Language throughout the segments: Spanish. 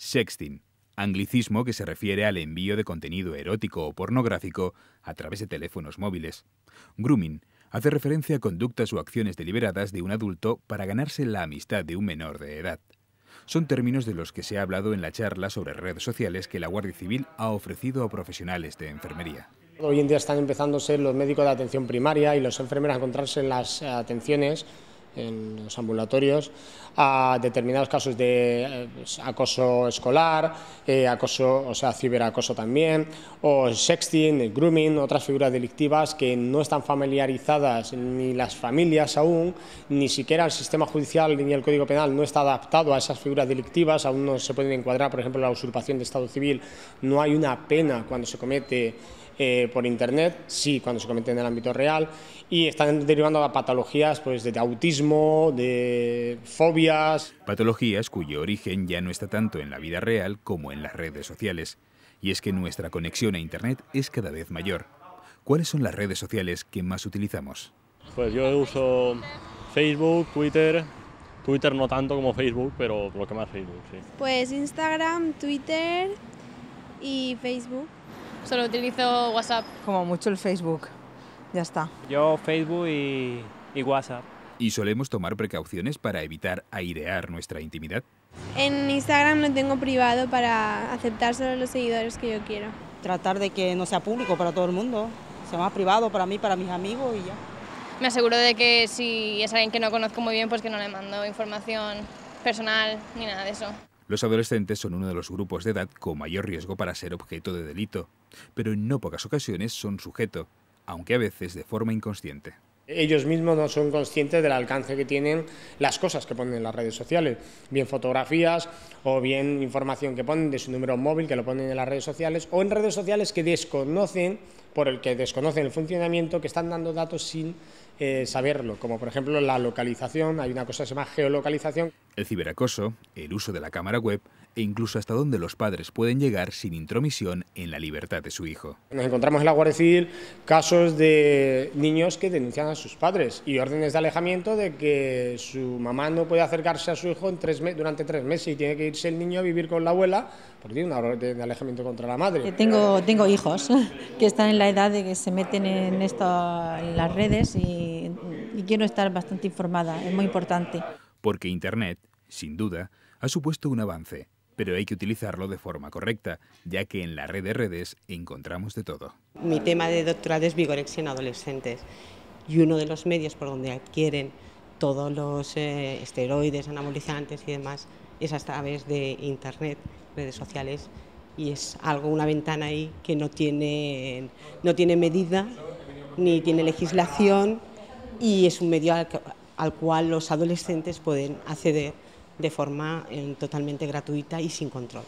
Sexting, anglicismo que se refiere al envío de contenido erótico o pornográfico a través de teléfonos móviles. Grooming hace referencia a conductas o acciones deliberadas de un adulto para ganarse la amistad de un menor de edad. Son términos de los que se ha hablado en la charla sobre redes sociales que la Guardia Civil ha ofrecido a profesionales de enfermería. Hoy en día están empezando a ser los médicos de atención primaria y los enfermeros a encontrarse en las eh, atenciones en los ambulatorios a determinados casos de eh, acoso escolar, eh, acoso, o sea, ciberacoso también, o sexting, grooming, otras figuras delictivas que no están familiarizadas ni las familias aún, ni siquiera el sistema judicial ni el Código Penal no está adaptado a esas figuras delictivas, aún no se pueden encuadrar, por ejemplo, la usurpación de Estado civil, no hay una pena cuando se comete eh, por internet, sí, cuando se cometen en el ámbito real, y están derivando a patologías pues, de autismo, de fobias. Patologías cuyo origen ya no está tanto en la vida real como en las redes sociales. Y es que nuestra conexión a internet es cada vez mayor. ¿Cuáles son las redes sociales que más utilizamos? Pues yo uso Facebook, Twitter, Twitter no tanto como Facebook, pero lo que más Facebook, sí. Pues Instagram, Twitter y Facebook solo utilizo WhatsApp. Como mucho el Facebook, ya está. Yo Facebook y, WhatsApp. ¿Y solemos tomar precauciones para evitar airear nuestra intimidad? En Instagram lo tengo privado para aceptar solo los seguidores que yo quiero. Tratar de que no sea público para todo el mundo, sea más privado para mí, para mis amigos y ya. Me aseguro de que si es alguien que no conozco muy bien, pues que no le mando información personal ni nada de eso. Los adolescentes son uno de los grupos de edad con mayor riesgo para ser objeto de delito, pero en no pocas ocasiones son sujeto, aunque a veces de forma inconsciente. Ellos mismos no son conscientes del alcance que tienen las cosas que ponen en las redes sociales, bien fotografías o bien información que ponen de su número móvil, que lo ponen en las redes sociales, o en redes sociales que desconocen por el que desconocen el funcionamiento, que están dando datos sin eh, saberlo, como por ejemplo la localización, hay una cosa que se llama geolocalización. El ciberacoso, el uso de la cámara web e incluso hasta dónde los padres pueden llegar sin intromisión en la libertad de su hijo. Nos encontramos en la Guardia Civil casos de niños que denuncian a sus padres y órdenes de alejamiento de que su mamá no puede acercarse a su hijo en tres durante tres meses y tiene que irse el niño a vivir con la abuela porque tiene una orden de alejamiento contra la madre. Eh, tengo, tengo hijos que están en la edad de que se meten en, esto, en las redes y, quiero estar bastante informada, es muy importante. Porque Internet, sin duda, ha supuesto un avance, pero hay que utilizarlo de forma correcta, ya que en la red de redes encontramos de todo. Mi tema de doctorado es vigorexia en adolescentes y uno de los medios por donde adquieren todos los eh, esteroides, anabolizantes y demás es a través de Internet, redes sociales y es algo, una ventana ahí que no tiene, no tiene medida ni tiene legislación y es un medio al, cual los adolescentes pueden acceder de forma eh, totalmente gratuita y sin control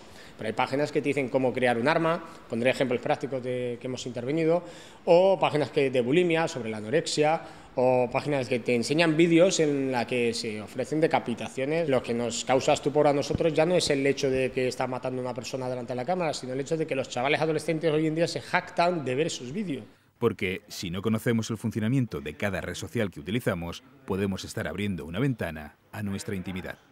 hay páginas que te dicen cómo crear un arma, pondré ejemplos prácticos de que hemos intervenido, o páginas que de bulimia, sobre la anorexia, o páginas que te enseñan vídeos en la que se ofrecen decapitaciones. Lo que nos causa estupor a nosotros ya no es el hecho de que está matando a una persona delante de la cámara, sino el hecho de que los chavales adolescentes hoy en día se jactan de ver sus vídeos. Porque si no conocemos el funcionamiento de cada red social que utilizamos, podemos estar abriendo una ventana a nuestra intimidad.